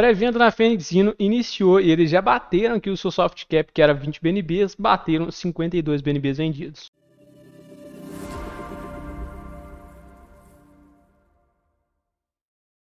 Pré-venda na Fenixino iniciou e eles já bateram que o seu soft cap, que era 20 BNBs, bateram 52 BNBs vendidos.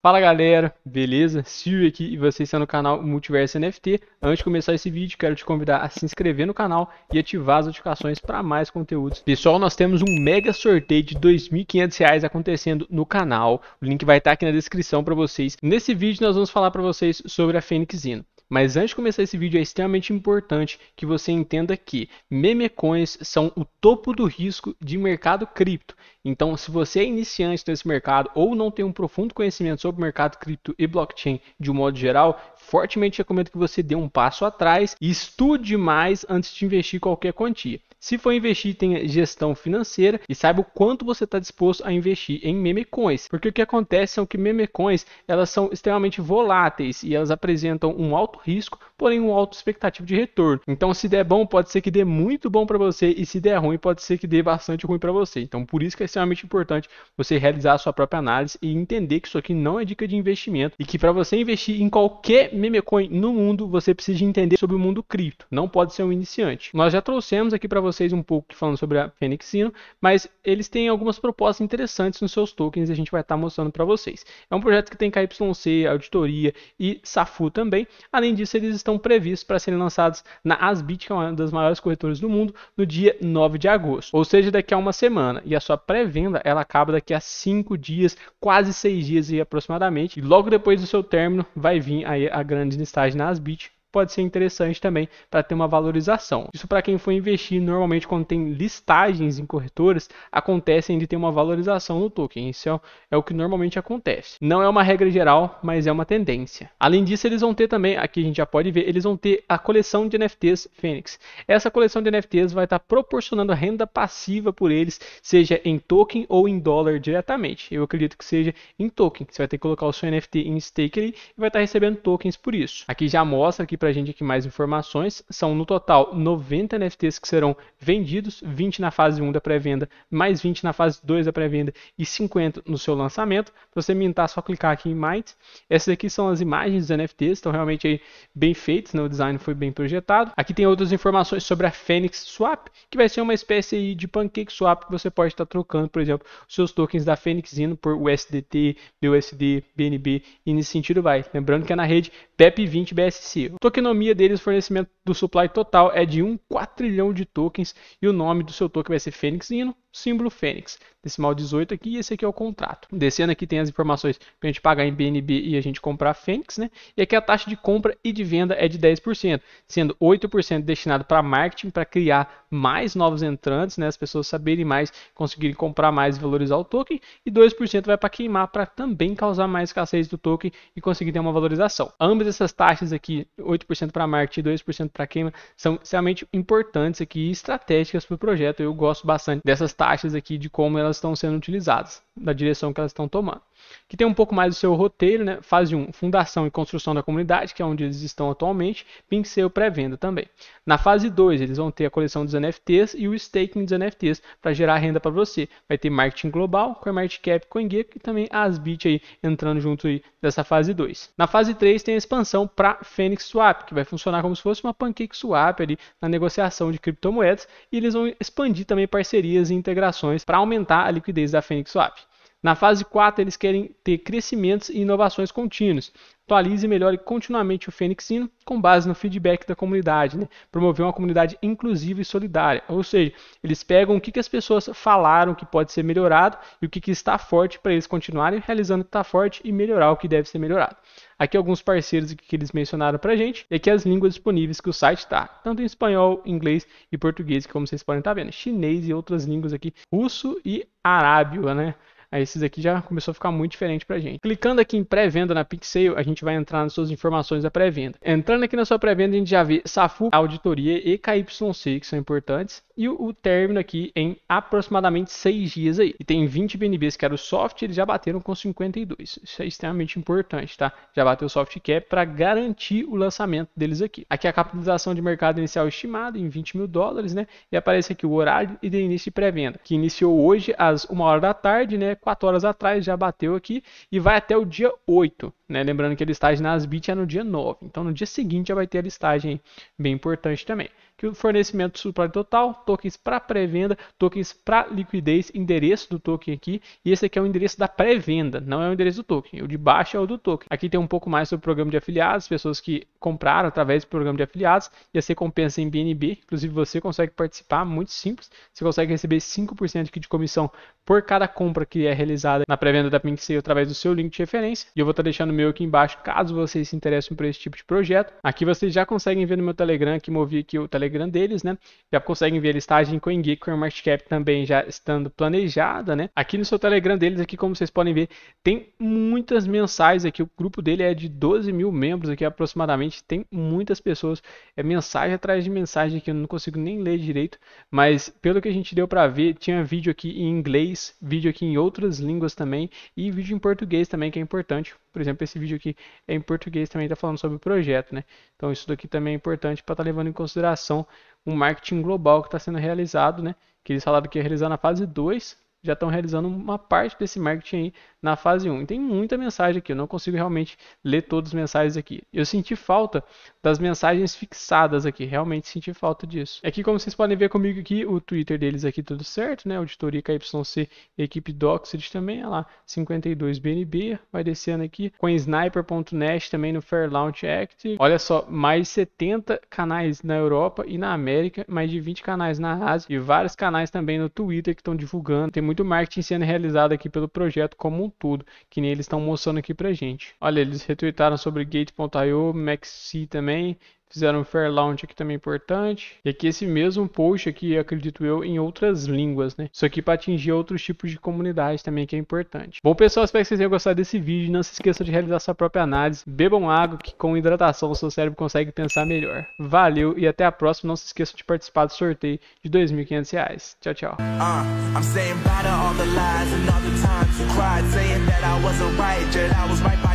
Fala galera, beleza? Silvio aqui e vocês estão no canal Multiverso NFT. Antes de começar esse vídeo, quero te convidar a se inscrever no canal e ativar as notificações para mais conteúdos. Pessoal, nós temos um mega sorteio de R$ 2.500 acontecendo no canal. O link vai estar aqui na descrição para vocês. Nesse vídeo nós vamos falar para vocês sobre a Fênix Zino. Mas antes de começar esse vídeo, é extremamente importante que você entenda que memecoins são o topo do risco de mercado cripto. Então, se você é iniciante nesse mercado ou não tem um profundo conhecimento sobre o mercado cripto e blockchain de um modo geral, fortemente recomendo que você dê um passo atrás e estude mais antes de investir qualquer quantia. Se for investir, tenha gestão financeira e saiba o quanto você está disposto a investir em memecoins. Porque o que acontece são é que memecoins elas são extremamente voláteis e elas apresentam um alto risco, porém um alto expectativa de retorno. Então, se der bom, pode ser que dê muito bom para você e se der ruim, pode ser que dê bastante ruim para você. Então, por isso que é extremamente importante você realizar a sua própria análise e entender que isso aqui não é dica de investimento e que para você investir em qualquer memecoin no mundo, você precisa entender sobre o mundo cripto. Não pode ser um iniciante. Nós já trouxemos aqui para vocês um pouco falando sobre a Fenixino, mas eles têm algumas propostas interessantes nos seus tokens e a gente vai estar tá mostrando para vocês. É um projeto que tem KYC, auditoria e SAFU também. Além disso, eles estão previstos para serem lançados na Asbit, que é uma das maiores corretoras do mundo, no dia 9 de agosto, ou seja, daqui a uma semana. E a sua pré-venda ela acaba daqui a cinco dias, quase seis dias aproximadamente. E logo depois do seu término vai vir aí a grande listagem na Asbit pode ser interessante também para ter uma valorização. Isso para quem for investir, normalmente quando tem listagens em corretoras, acontecem de ter uma valorização no token. Isso é, é, o que normalmente acontece. Não é uma regra geral, mas é uma tendência. Além disso, eles vão ter também, aqui a gente já pode ver, eles vão ter a coleção de NFTs Fênix. Essa coleção de NFTs vai estar tá proporcionando renda passiva por eles, seja em token ou em dólar diretamente. Eu acredito que seja em token. Você vai ter que colocar o seu NFT em stake ali e vai estar tá recebendo tokens por isso. Aqui já mostra que para a gente aqui mais informações. São no total 90 NFTs que serão vendidos, 20 na fase 1 da pré-venda, mais 20 na fase 2 da pré-venda e 50 no seu lançamento. Para você mintar, é só clicar aqui em Might. Essas aqui são as imagens dos NFTs, estão realmente aí bem feitas, né? o design foi bem projetado. Aqui tem outras informações sobre a Phoenix Swap, que vai ser uma espécie aí de pancake swap que você pode estar trocando, por exemplo, seus tokens da Phoenix indo por USDT, BUSD, BNB e nesse sentido vai. Lembrando que é na rede pep 20 BSC. Tokenomia deles, fornecimento do supply total é de 1 trilhão de tokens e o nome do seu token vai ser Fênix Hino símbolo Fênix. Decimal 18 aqui, e esse aqui é o contrato. Descendo aqui tem as informações para a gente pagar em BNB e a gente comprar Fênix, né? E aqui a taxa de compra e de venda é de 10%, sendo 8% destinado para marketing, para criar mais novos entrantes, né? As pessoas saberem mais, conseguirem comprar mais e valorizar o token, e 2% vai para queimar, para também causar mais escassez do token e conseguir ter uma valorização. Ambas essas taxas aqui, 8% para marketing e 2% para queima, são extremamente importantes aqui e estratégicas para o projeto. Eu gosto bastante dessas taxas taxas aqui de como elas estão sendo utilizadas, da direção que elas estão tomando que tem um pouco mais do seu roteiro, né? Fase 1, fundação e construção da comunidade, que é onde eles estão atualmente, Pincel pré-venda também. Na fase 2, eles vão ter a coleção dos NFTs e o staking dos NFTs para gerar renda para você. Vai ter marketing global, CoinMarketCap, CoinGecko e também a Asbit aí entrando junto aí dessa fase 2. Na fase 3 tem a expansão para Phoenix Swap, que vai funcionar como se fosse uma Pancake Swap ali na negociação de criptomoedas e eles vão expandir também parcerias e integrações para aumentar a liquidez da Phoenix Swap. Na fase 4, eles querem ter crescimentos e inovações contínuos. Atualize e melhore continuamente o Fênixino com base no feedback da comunidade. Né? Promover uma comunidade inclusiva e solidária. Ou seja, eles pegam o que, que as pessoas falaram que pode ser melhorado e o que, que está forte para eles continuarem realizando o que está forte e melhorar o que deve ser melhorado. Aqui alguns parceiros que eles mencionaram para gente é e aqui as línguas disponíveis que o site está. Tanto em espanhol, inglês e português, que como vocês podem estar tá vendo. É chinês e outras línguas aqui. Russo e arábio, né? Aí esses aqui já começou a ficar muito diferente pra gente. Clicando aqui em pré-venda na Pixel, a gente vai entrar nas suas informações da pré-venda. Entrando aqui na sua pré-venda, a gente já vê Safu, Auditoria e KYC, que são importantes e o, o término aqui em aproximadamente 6 dias aí. E tem 20 BNBs que era o soft, eles já bateram com 52. Isso é extremamente importante, tá? Já bateu o soft cap para garantir o lançamento deles aqui. Aqui a capitalização de mercado inicial é estimada em 20 mil dólares, né? E aparece aqui o horário e de início de pré-venda, que iniciou hoje às 1 hora da tarde, né? 4 horas atrás já bateu aqui e vai até o dia 8, né? Lembrando que a listagem na Asbit é no dia 9. Então no dia seguinte já vai ter a listagem bem importante também que o fornecimento de total, tokens para pré-venda, tokens para liquidez, endereço do token aqui, e esse aqui é o endereço da pré-venda, não é o endereço do token. O de baixo é o do token. Aqui tem um pouco mais sobre o programa de afiliados, pessoas que comprar através do programa de afiliados e as recompensas em BNB. Inclusive, você consegue participar, muito simples. Você consegue receber 5% de comissão por cada compra que é realizada na pré-venda da PinkSale através do seu link de referência. E eu vou estar deixando o meu aqui embaixo, caso vocês se interessem por esse tipo de projeto. Aqui vocês já conseguem ver no meu Telegram, que movi aqui o Telegram deles, né? Já conseguem ver a listagem CoinGeek, Cap também já estando planejada, né? Aqui no seu Telegram deles, aqui como vocês podem ver, tem muitas mensagens aqui. O grupo dele é de 12 mil membros aqui aproximadamente realmente tem muitas pessoas. É mensagem atrás de mensagem que eu não consigo nem ler direito, mas pelo que a gente deu para ver, tinha vídeo aqui em inglês, vídeo aqui em outras línguas também e vídeo em português também, que é importante. Por exemplo, esse vídeo aqui é em português também, está falando sobre o projeto, né? Então isso daqui também é importante para estar tá levando em consideração o um marketing global que está sendo realizado, né? Que eles falaram que ia realizar na fase 2, já estão realizando uma parte desse marketing aí na fase 1. E tem muita mensagem aqui, eu não consigo realmente ler todas as mensagens aqui. Eu senti falta das mensagens fixadas aqui, realmente senti falta disso. É que como vocês podem ver comigo aqui, o Twitter deles aqui tudo certo, né? Auditoria KYC, equipe Doxid também, olha é lá, 52BNB, vai descendo aqui. com Sniper.net também no Fair Launch Active. Olha só, mais 70 canais na Europa e na América, mais de 20 canais na Ásia e vários canais também no Twitter que estão divulgando. Tem muito marketing sendo realizado aqui pelo projeto como um tudo, que nem eles estão mostrando aqui pra gente. Olha, eles retweetaram sobre Gate.io, Maxi também, Fizeram um Fair Launch aqui também importante. E aqui esse mesmo post aqui, acredito eu, em outras línguas, né? Isso aqui para atingir outros tipos de comunidade também que é importante. Bom, pessoal, espero que vocês tenham gostado desse vídeo. Não se esqueçam de realizar sua própria análise. Bebam água, que com hidratação o seu cérebro consegue pensar melhor. Valeu e até a próxima. Não se esqueçam de participar do sorteio de R$ 2.500. Tchau, tchau. Uh,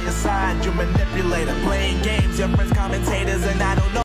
your side, you manipulator. Playing games, your friends commentators, and I don't know.